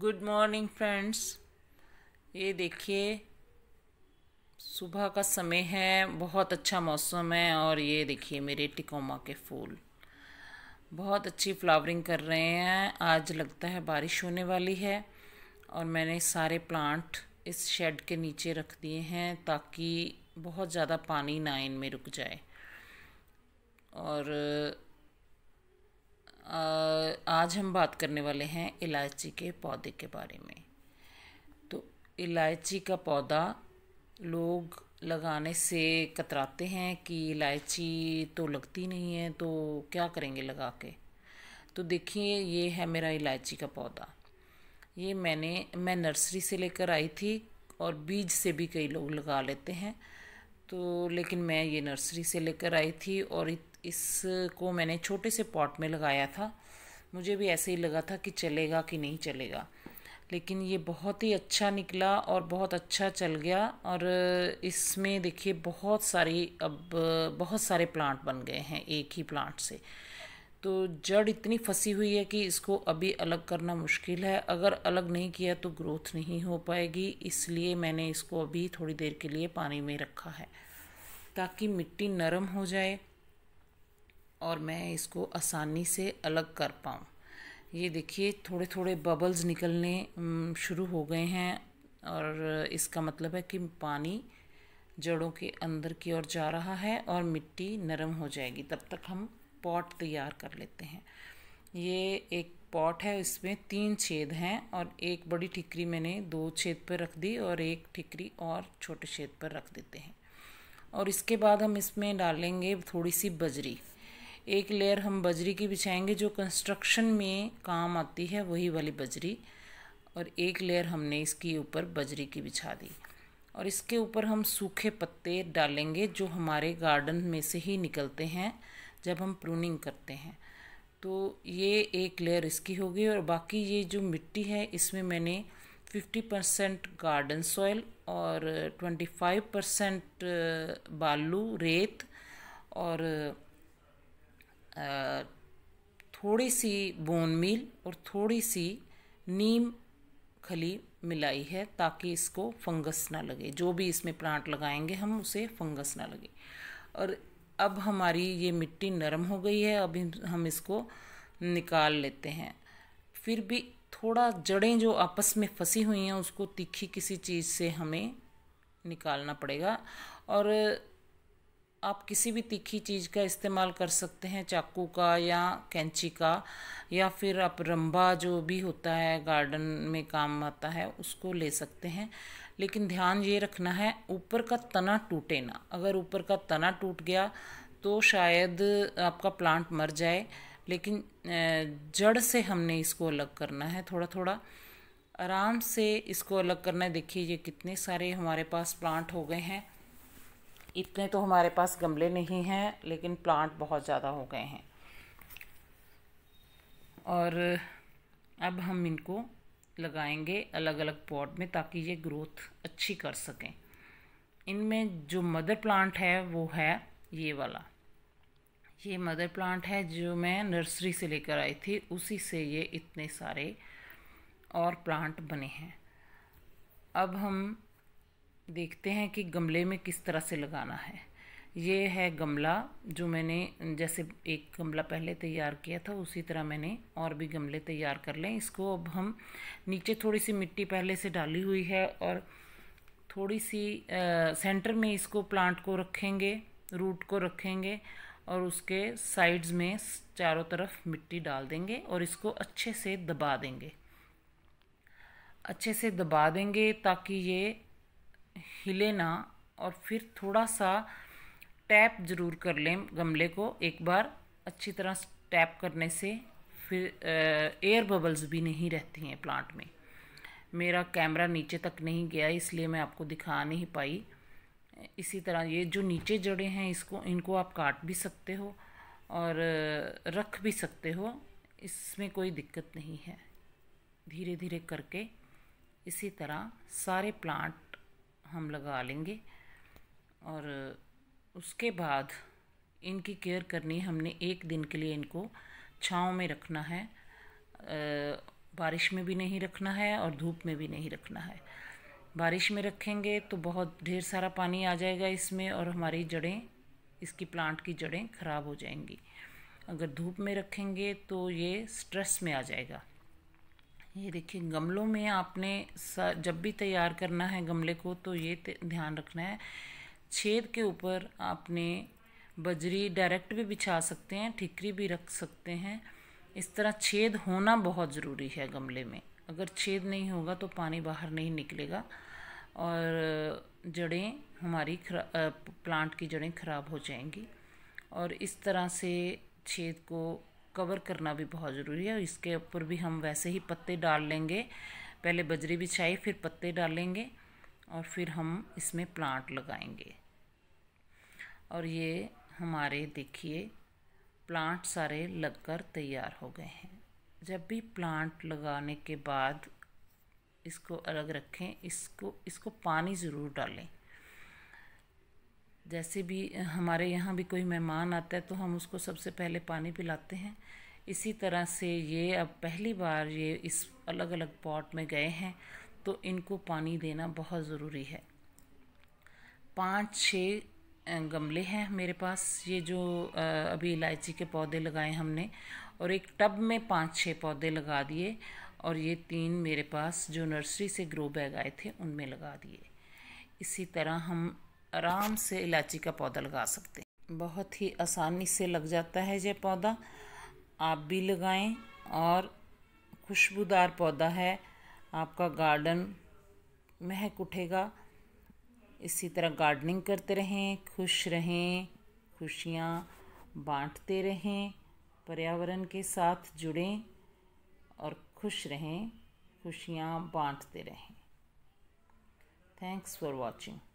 good morning friends ये देखिए सुबह का समय है बहुत अच्छा मौसम है और ये देखिए मेरे टिकोमा के फूल बहुत अच्छी फ्लावरिंग कर रहे हैं आज लगता है बारिश होने वाली है और मैंने सारे प्लांट इस शेड के नीचे रख दिए हैं ताकि बहुत ज़्यादा पानी ना इनमें रुक जाए और आ, आज हम बात करने वाले हैं इलायची के पौधे के बारे में तो इलायची का पौधा लोग लगाने से कतराते हैं कि इलायची तो लगती नहीं है तो क्या करेंगे लगा के तो देखिए ये है मेरा इलायची का पौधा ये मैंने मैं नर्सरी से लेकर आई थी और बीज से भी कई लोग लगा लेते हैं तो लेकिन मैं ये नर्सरी से लेकर आई थी और इसको मैंने छोटे से पॉट में लगाया था मुझे भी ऐसे ही लगा था कि चलेगा कि नहीं चलेगा लेकिन ये बहुत ही अच्छा निकला और बहुत अच्छा चल गया और इसमें देखिए बहुत सारी अब बहुत सारे प्लांट बन गए हैं एक ही प्लांट से तो जड़ इतनी फंसी हुई है कि इसको अभी अलग करना मुश्किल है अगर अलग नहीं किया तो ग्रोथ नहीं हो पाएगी इसलिए मैंने इसको अभी थोड़ी देर के लिए पानी में रखा है ताकि मिट्टी नरम हो जाए और मैं इसको आसानी से अलग कर पाऊँ ये देखिए थोड़े थोड़े बबल्स निकलने शुरू हो गए हैं और इसका मतलब है कि पानी जड़ों के अंदर की ओर जा रहा है और मिट्टी नरम हो जाएगी तब तक हम पॉट तैयार कर लेते हैं ये एक पॉट है इसमें तीन छेद हैं और एक बड़ी ठिकरी मैंने दो छेद पर रख दी और एक ठिकरी और छोटे छेद पर रख देते हैं और इसके बाद हम इसमें डालेंगे थोड़ी सी बजरी एक लेयर हम बजरी की बिछाएंगे जो कंस्ट्रक्शन में काम आती है वही वाली बजरी और एक लेयर हमने इसके ऊपर बजरी की बिछा दी और इसके ऊपर हम सूखे पत्ते डालेंगे जो हमारे गार्डन में से ही निकलते हैं जब हम प्रूनिंग करते हैं तो ये एक लेयर इसकी होगी और बाकी ये जो मिट्टी है इसमें मैंने 50 परसेंट गार्डन सॉइल और 25 परसेंट बालू रेत और थोड़ी सी बोन मील और थोड़ी सी नीम खली मिलाई है ताकि इसको फंगस ना लगे जो भी इसमें प्लांट लगाएंगे हम उसे फंगस ना लगे और अब हमारी ये मिट्टी नरम हो गई है अब हम इसको निकाल लेते हैं फिर भी थोड़ा जड़ें जो आपस में फंसी हुई हैं उसको तीखी किसी चीज़ से हमें निकालना पड़ेगा और आप किसी भी तीखी चीज़ का इस्तेमाल कर सकते हैं चाकू का या कैंची का या फिर आप रंबा जो भी होता है गार्डन में काम आता है उसको ले सकते हैं लेकिन ध्यान ये रखना है ऊपर का तना टूटे ना अगर ऊपर का तना टूट गया तो शायद आपका प्लांट मर जाए लेकिन जड़ से हमने इसको अलग करना है थोड़ा थोड़ा आराम से इसको अलग करना है देखिए ये कितने सारे हमारे पास प्लांट हो गए हैं इतने तो हमारे पास गमले नहीं हैं लेकिन प्लांट बहुत ज़्यादा हो गए हैं और अब हम इनको लगाएंगे अलग अलग पॉट में ताकि ये ग्रोथ अच्छी कर सकें इनमें जो मदर प्लांट है वो है ये वाला ये मदर प्लांट है जो मैं नर्सरी से लेकर आई थी उसी से ये इतने सारे और प्लांट बने हैं अब हम देखते हैं कि गमले में किस तरह से लगाना है ये है गमला जो मैंने जैसे एक गमला पहले तैयार किया था उसी तरह मैंने और भी गमले तैयार कर लें इसको अब हम नीचे थोड़ी सी मिट्टी पहले से डाली हुई है और थोड़ी सी आ, सेंटर में इसको प्लांट को रखेंगे रूट को रखेंगे और उसके साइड्स में चारों तरफ मिट्टी डाल देंगे और इसको अच्छे से दबा देंगे अच्छे से दबा देंगे ताकि ये हिले ना और फिर थोड़ा सा टैप ज़रूर कर लें गमले को एक बार अच्छी तरह टैप करने से फिर एयर बबल्स भी नहीं रहती हैं प्लांट में मेरा कैमरा नीचे तक नहीं गया इसलिए मैं आपको दिखा नहीं पाई इसी तरह ये जो नीचे जड़े हैं इसको इनको आप काट भी सकते हो और रख भी सकते हो इसमें कोई दिक्कत नहीं है धीरे धीरे करके इसी तरह सारे प्लांट हम लगा लेंगे और उसके बाद इनकी केयर करनी हमने एक दिन के लिए इनको छाँव में रखना है बारिश में भी नहीं रखना है और धूप में भी नहीं रखना है बारिश में रखेंगे तो बहुत ढेर सारा पानी आ जाएगा इसमें और हमारी जड़ें इसकी प्लांट की जड़ें ख़राब हो जाएंगी अगर धूप में रखेंगे तो ये स्ट्रेस में आ जाएगा ये देखिए गमलों में आपने जब भी तैयार करना है गमले को तो ये ध्यान रखना है छेद के ऊपर आपने बजरी डायरेक्ट भी बिछा सकते हैं ठिकरी भी रख सकते हैं इस तरह छेद होना बहुत ज़रूरी है गमले में अगर छेद नहीं होगा तो पानी बाहर नहीं निकलेगा और जड़ें हमारी प्लांट की जड़ें खराब हो जाएंगी और इस तरह से छेद को कवर करना भी बहुत ज़रूरी है इसके ऊपर भी हम वैसे ही पत्ते डाल लेंगे पहले बजरी बिछाई फिर पत्ते डालेंगे और फिर हम इसमें प्लांट लगाएंगे और ये हमारे देखिए प्लांट सारे लगकर तैयार हो गए हैं जब भी प्लांट लगाने के बाद इसको अलग रखें इसको इसको पानी ज़रूर डालें जैसे भी हमारे यहाँ भी कोई मेहमान आता है तो हम उसको सबसे पहले पानी पिलाते हैं इसी तरह से ये अब पहली बार ये इस अलग अलग पॉट में गए हैं तो इनको पानी देना बहुत ज़रूरी है पाँच छः गमले हैं मेरे पास ये जो अभी इलायची के पौधे लगाए हमने और एक टब में पाँच छः पौधे लगा दिए और ये तीन मेरे पास जो नर्सरी से ग्रो बैग आए थे उनमें लगा दिए इसी तरह हम आराम से इलायची का पौधा लगा सकते हैं बहुत ही आसानी से लग जाता है यह पौधा आप भी लगाएं और खुशबूदार पौधा है आपका गार्डन महक उठेगा इसी तरह गार्डनिंग करते रहें खुश रहें खुशियाँ बांटते रहें पर्यावरण के साथ जुड़ें और खुश रहें खुशियाँ बांटते रहें थैंक्स फॉर वॉचिंग